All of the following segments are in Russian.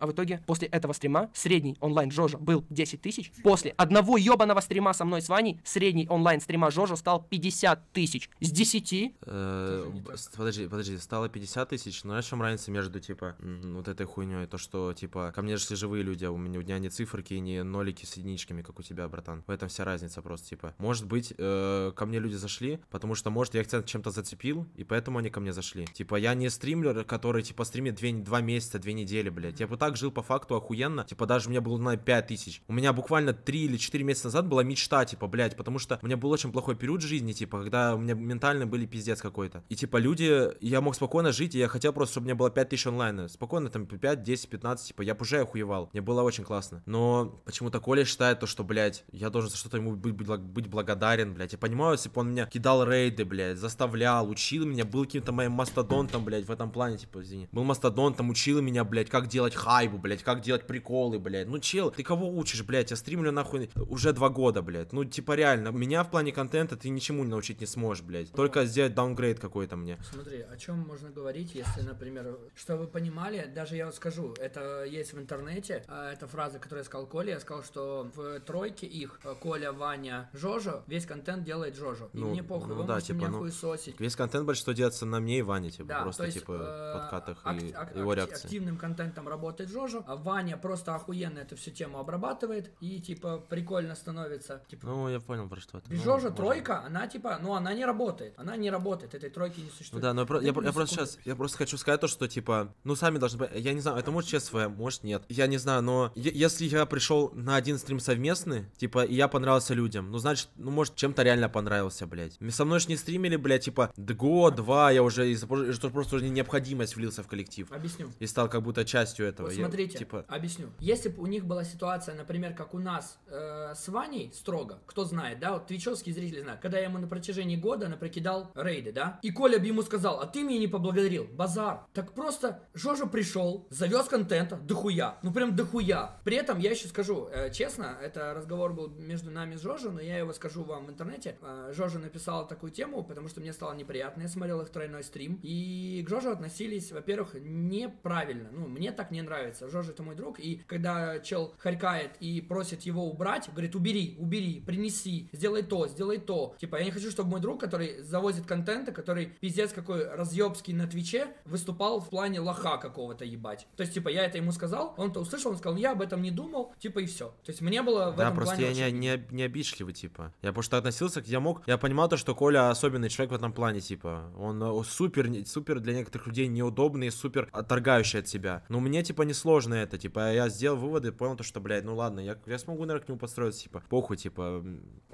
А в итоге после этого стрима средний онлайн Жожа был 10 тысяч. После одного ебаного стрима со мной с Ваней средний онлайн стрима Жожа стал 50 тысяч. С 10... Э, подожди, подожди, стало 50 тысяч, но в чем разница между, типа, вот этой хуйней, то, что, типа, ко мне же живые люди, а у меня, у меня не циферки не нолики с единичками, как у тебя, братан. В этом вся разница просто, типа. Может быть, э, ко мне люди зашли, потому что, может, я их чем-то зацепил, и поэтому они ко мне зашли. Типа, я не стримлер, который, типа, стримит 2 месяца, 2 недели, блядь. Я бы так так жил по факту охуенно. Типа, даже у меня было, на 5 тысяч. У меня буквально 3 или 4 месяца назад была мечта, типа, блять, потому что у меня был очень плохой период жизни, типа, когда у меня ментально были пиздец какой-то. И, типа, люди, я мог спокойно жить, и я хотел просто, чтобы у меня было 5 тысяч онлайна. Спокойно, там, 5, 10, 15, типа, я уже охуевал. Мне было очень классно. Но почему-то Коля считает то, что, блядь, я должен за что-то ему быть, быть благодарен, блядь. Я понимаю, если бы он меня кидал рейды, блядь, заставлял, учил меня, был каким-то моим мастодонтом, блядь, в этом плане, типа, извини. Был мастодонтом, учил меня, блядь, как делать хай хайбу, блядь, как делать приколы, блядь. Ну, чел, ты кого учишь, блядь? Я стримлю нахуй уже два года, блядь. Ну, типа реально, меня в плане контента ты ничему не научить не сможешь, блядь. Только сделать даунгрейд какой-то мне. Смотри, о чем можно говорить, если, например, что вы понимали, даже я вот скажу, это есть в интернете, а, это фраза, которую я сказал Коле, я сказал, что в тройке их э, Коля, Ваня, Жожо, весь контент делает Жожо. И ну, мне похуй, ну, вы да, можете типа, меня ну, хуесосить. Весь контент больше что делается на мне и Ване, типа, да, просто, есть, типа, э, подкатах и его реакции. Активным контентом работает работает Жожу. А Ваня просто охуенно эту всю тему обрабатывает и типа прикольно становится. Типа, ну, я понял про что это. Без ну, Жожа можно. тройка, она типа, ну она не работает. Она не работает, этой тройки не существует. Ну, да, но я, я, я просто сейчас, я просто хочу сказать то, что типа, ну сами должны, я не знаю, это может ЧСВ, может нет. Я не знаю, но если я пришел на один стрим совместный, типа, и я понравился людям, ну значит, ну может чем-то реально понравился, блядь. Со мной же не стримили, блядь, типа, год, два, я уже, из, что просто уже необходимость влился в коллектив. Объясню. И стал как будто частью этого. Смотрите, я, типа... объясню. Если бы у них была ситуация, например, как у нас э, с Ваней строго, кто знает, да, вот твичевские зрители знают, когда я ему на протяжении года напрокидал рейды, да, и Коля бы ему сказал, а ты меня не поблагодарил, базар. Так просто Жожа пришел, завез контента, дохуя, ну прям дохуя. При этом я еще скажу, э, честно, это разговор был между нами с Жожей, но я его скажу вам в интернете. Э, Жожа написала такую тему, потому что мне стало неприятно, я смотрел их тройной стрим, и к Жоже относились, во-первых, неправильно, ну мне так не нравится нравится. Жожа это мой друг. И когда чел харькает и просит его убрать, говорит, убери, убери, принеси, сделай то, сделай то. Типа, я не хочу, чтобы мой друг, который завозит контента, который пиздец какой разъебский на Твиче, выступал в плане лоха какого-то ебать. То есть, типа, я это ему сказал, он то услышал, он сказал, я об этом не думал, типа, и все. То есть, мне было в да, этом просто плане я очень... не, не, не обидчивый, типа. Я просто относился, я мог, я понимал то, что Коля особенный человек в этом плане, типа. Он э, супер, супер для некоторых людей неудобный, супер отторгающий от себя. Но мне, типа, не это, типа, я сделал выводы, понял то, что, блядь, ну ладно, я, я смогу, наверное, к нему подстроиться, типа, похуй, типа,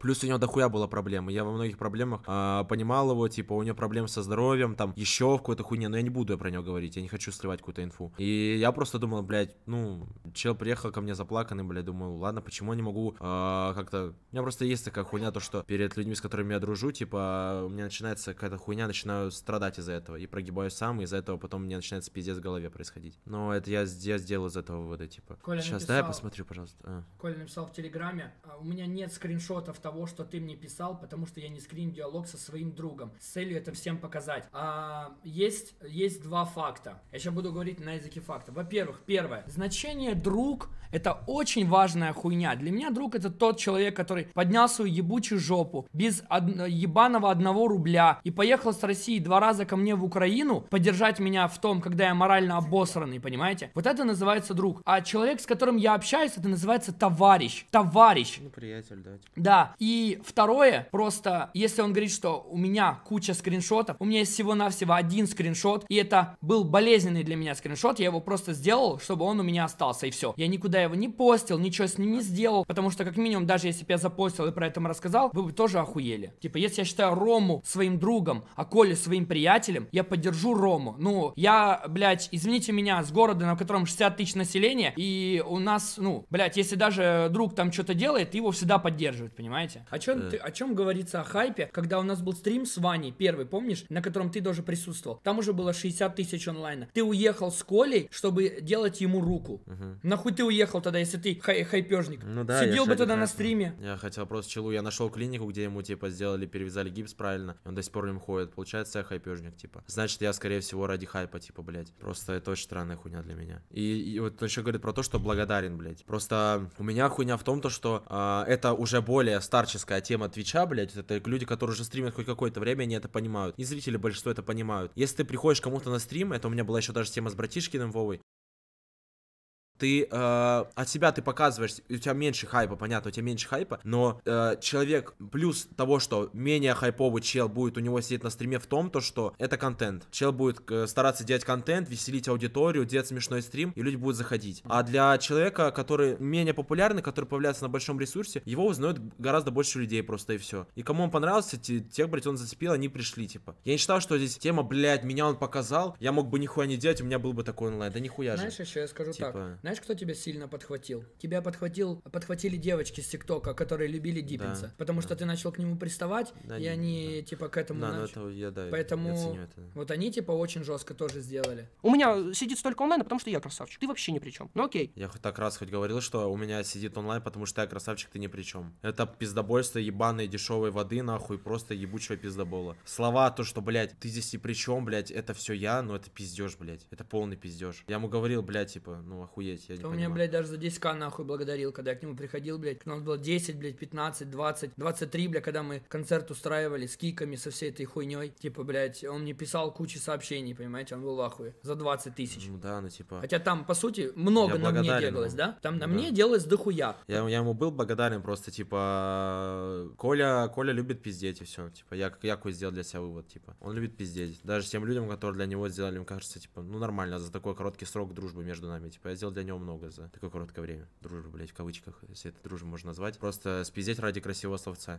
плюс у него дохуя была проблема, я во многих проблемах э, понимал его, типа, у него проблемы со здоровьем, там, еще в какой-то хуйне, но я не буду я про него говорить, я не хочу сливать какую-то инфу, и я просто думал, блядь, ну, чел приехал ко мне заплаканный, блядь, думаю, ладно, почему я не могу э, как-то, у меня просто есть такая хуйня, то, что перед людьми, с которыми я дружу, типа, у меня начинается какая-то хуйня, начинаю страдать из-за этого, и прогибаюсь сам, и из-за этого потом мне начинается пиздец в голове происходить, но это я сделал я сделал из этого вывода, типа. Коля Сейчас, написал... да, я посмотрю, пожалуйста. А. Коля написал в Телеграме, «А, у меня нет скриншотов того, что ты мне писал, потому что я не скрин диалог со своим другом, с целью это всем показать. А, есть, есть два факта. Я сейчас буду говорить на языке факта. Во-первых, первое. Значение друг — это очень важная хуйня. Для меня друг — это тот человек, который поднял свою ебучую жопу без од... ебаного одного рубля и поехал с России два раза ко мне в Украину поддержать меня в том, когда я морально обосранный, понимаете? Вот это это называется друг. А человек, с которым я общаюсь, это называется товарищ. Товарищ. Ну, приятель, да. Типа. Да. И второе, просто, если он говорит, что у меня куча скриншотов, у меня есть всего-навсего один скриншот, и это был болезненный для меня скриншот, я его просто сделал, чтобы он у меня остался, и все. Я никуда его не постил, ничего с ним не сделал, потому что, как минимум, даже если бы я запостил и про это рассказал, вы бы тоже охуели. Типа, если я считаю Рому своим другом, а Коля своим приятелем, я поддержу Рому. Ну, я, блядь, извините меня, с города, на котором 60 тысяч населения, и у нас, ну, блядь, если даже друг там что-то делает, его всегда поддерживают, понимаете? О чем, ты, о чем говорится о хайпе, когда у нас был стрим с Ваней, первый, помнишь, на котором ты тоже присутствовал? Там уже было 60 тысяч онлайна. Ты уехал с Колей, чтобы делать ему руку. Угу. Нахуй ты уехал тогда, если ты хай хайпежник? Ну да, Сидел бы тогда на стриме. Я хотел просто челу, я нашел клинику, где ему типа сделали, перевязали гипс правильно, и он до сих пор им ходит. Получается, я хайпежник, типа. Значит, я, скорее всего, ради хайпа, типа, блядь. Просто это очень странная хуйня для меня. И, и вот еще говорит про то, что благодарен, блядь. Просто у меня хуйня в том, то, что э, это уже более старческая тема Твича, блядь. Это люди, которые уже стримят хоть какое-то время, они это понимают. И зрители большинство это понимают. Если ты приходишь кому-то на стрим, это у меня была еще даже тема с братишкиным Вовой, ты э, от себя ты показываешь, у тебя меньше хайпа, понятно, у тебя меньше хайпа, но э, человек плюс того, что менее хайповый чел будет у него сидеть на стриме в том, то что это контент. Чел будет э, стараться делать контент, веселить аудиторию, делать смешной стрим, и люди будут заходить. А для человека, который менее популярный, который появляется на большом ресурсе, его узнают гораздо больше людей просто и все. И кому он понравился, те, тех, блядь, он зацепил, они пришли, типа. Я не считал, что здесь тема, блядь, меня он показал, я мог бы нихуя не делать, у меня был бы такой онлайн. Да нихуя Знаешь, же. Знаешь, еще я скажу типа... так. Знаешь, кто тебя сильно подхватил? Тебя подхватил, подхватили девочки с ТикТока, которые любили Диппинса, да, потому да. что ты начал к нему приставать, да, и не, они да. типа к этому да, нач... это, я, да, Поэтому я ценю это. вот они типа очень жестко тоже сделали. У меня сидит столько онлайн, потому что я красавчик. Ты вообще ни при чем. Ну окей. Я хоть так раз хоть говорил, что у меня сидит онлайн, потому что я красавчик, ты ни при чем. Это пиздобольство ебаной дешевой воды, нахуй, просто ебучего пиздобола. Слова то, что, блядь, ты здесь ни при чем, блядь, это все я, но это пиздеж, блядь. Это полный пиздеж. Я ему говорил, блядь, типа, ну охуеть блядь, я не Он понимаю. меня, блядь, даже за 10к нахуй благодарил, когда я к нему приходил, блядь. У нас было 10, блядь, 15, 20, 23, блядь, когда мы концерт устраивали с киками, со всей этой хуйней. Типа, блядь, он мне писал кучу сообщений, понимаете, он был в ахуе. За 20 тысяч. Ну да, ну типа... Хотя там, по сути, много на мне делалось, да? Там на да. мне делалось дохуя. Я, я ему был благодарен просто, типа, Коля, Коля любит пиздеть и все. Типа, я, я кое сделал для себя вывод, типа. Он любит пиздеть. Даже тем людям, которые для него сделали, им кажется, типа, ну нормально, за такой короткий срок дружбы между нами. Типа, я сделал для него много за такое короткое время. Дружба, блядь, в кавычках, если это дружба можно назвать. Просто спиздеть ради красивого словца.